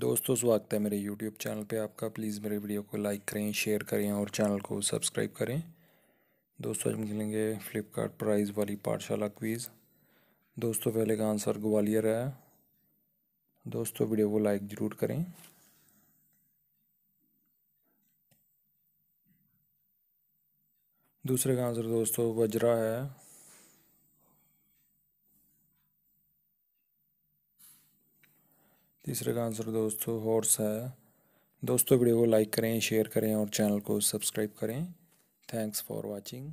दोस्तों स्वागत है मेरे YouTube चैनल पे आपका प्लीज़ मेरे वीडियो को लाइक करें शेयर करें और चैनल को सब्सक्राइब करें दोस्तों हम खेलेंगे फ्लिपकार्ट प्राइज़ वाली पाठशाला क्वीज़ दोस्तों पहले का आंसर ग्वालियर है दोस्तों वीडियो को लाइक ज़रूर करें दूसरे का आंसर दोस्तों वज्रा है तीसरे का आंसर दोस्तों हॉर्स है दोस्तों वीडियो को लाइक करें शेयर करें और चैनल को सब्सक्राइब करें थैंक्स फॉर वॉचिंग